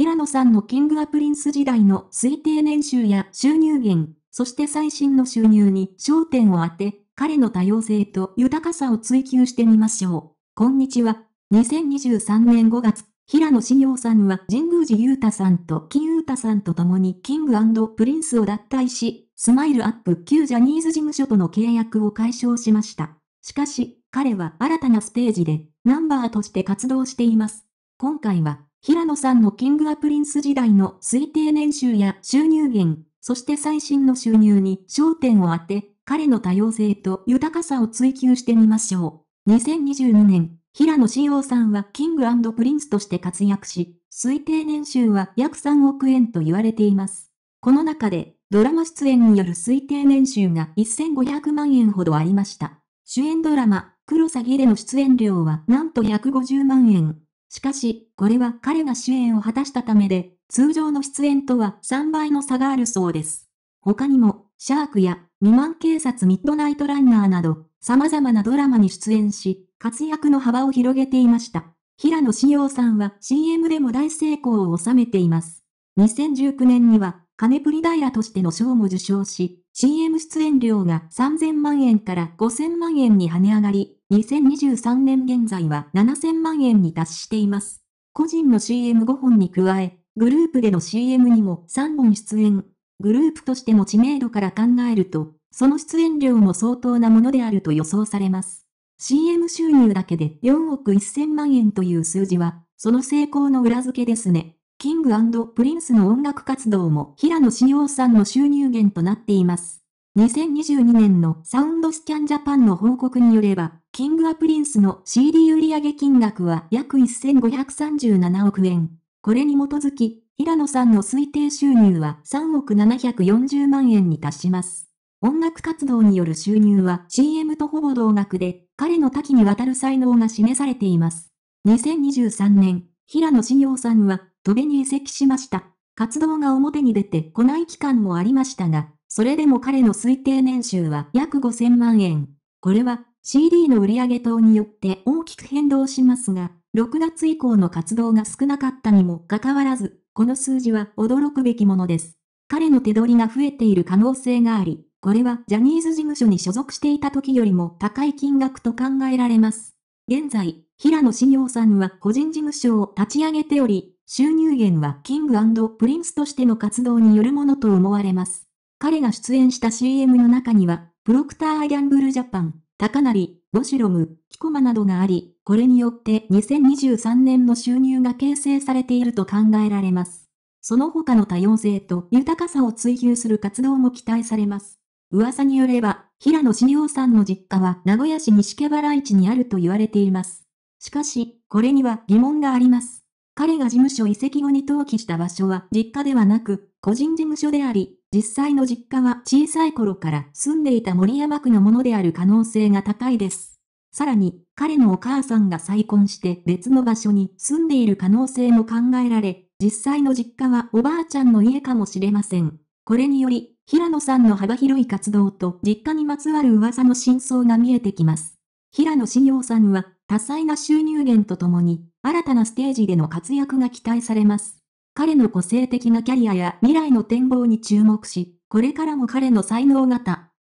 平野さんのキングアプリンス時代の推定年収や収入源、そして最新の収入に焦点を当て、彼の多様性と豊かさを追求してみましょう。こんにちは。2023年5月、平野志陽さんは神宮寺裕太さんと金裕太さんと共にキングプリンスを脱退し、スマイルアップ旧ジャニーズ事務所との契約を解消しました。しかし、彼は新たなステージでナンバーとして活動しています。今回は平野さんのキングアプリンス時代の推定年収や収入源、そして最新の収入に焦点を当て、彼の多様性と豊かさを追求してみましょう。2022年、平野志陽さんはキングプリンスとして活躍し、推定年収は約3億円と言われています。この中で、ドラマ出演による推定年収が1500万円ほどありました。主演ドラマ、クロサギでの出演料はなんと150万円。しかし、これは彼が主演を果たしたためで、通常の出演とは3倍の差があるそうです。他にも、シャークや、未満警察ミッドナイトランナーなど、様々なドラマに出演し、活躍の幅を広げていました。平野志陽さんは CM でも大成功を収めています。2019年には、金プリダイラとしての賞も受賞し、CM 出演料が3000万円から5000万円に跳ね上がり、2023年現在は7000万円に達しています。個人の CM5 本に加え、グループでの CM にも3本出演。グループとしての知名度から考えると、その出演料も相当なものであると予想されます。CM 収入だけで4億1000万円という数字は、その成功の裏付けですね。キングプリンスの音楽活動も平野志洋さんの収入源となっています。2022年のサウンドスキャンジャパンの報告によれば、キングアプリンスの CD 売上金額は約1537億円。これに基づき、平野さんの推定収入は3億740万円に達します。音楽活動による収入は CM とほぼ同額で、彼の多岐にわたる才能が示されています。2023年、平野志陽さんは、戸辺に移籍しました。活動が表に出てこない期間もありましたが、それでも彼の推定年収は約5000万円。これは CD の売上等によって大きく変動しますが、6月以降の活動が少なかったにもかかわらず、この数字は驚くべきものです。彼の手取りが増えている可能性があり、これはジャニーズ事務所に所属していた時よりも高い金額と考えられます。現在、平野志陽さんは個人事務所を立ち上げており、収入源はキングプリンスとしての活動によるものと思われます。彼が出演した CM の中には、プロクター・ギャンブル・ジャパン、高成、ボシロム、キコマなどがあり、これによって2023年の収入が形成されていると考えられます。その他の多様性と豊かさを追求する活動も期待されます。噂によれば、平野志陽さんの実家は名古屋市西毛原市にあると言われています。しかし、これには疑問があります。彼が事務所移籍後に登記した場所は実家ではなく、個人事務所であり、実際の実家は小さい頃から住んでいた森山区のものである可能性が高いです。さらに、彼のお母さんが再婚して別の場所に住んでいる可能性も考えられ、実際の実家はおばあちゃんの家かもしれません。これにより、平野さんの幅広い活動と実家にまつわる噂の真相が見えてきます。平野志陽さんは、多彩な収入源とともに、新たなステージでの活躍が期待されます。彼の個性的なキャリアや未来の展望に注目し、これからも彼の才能型、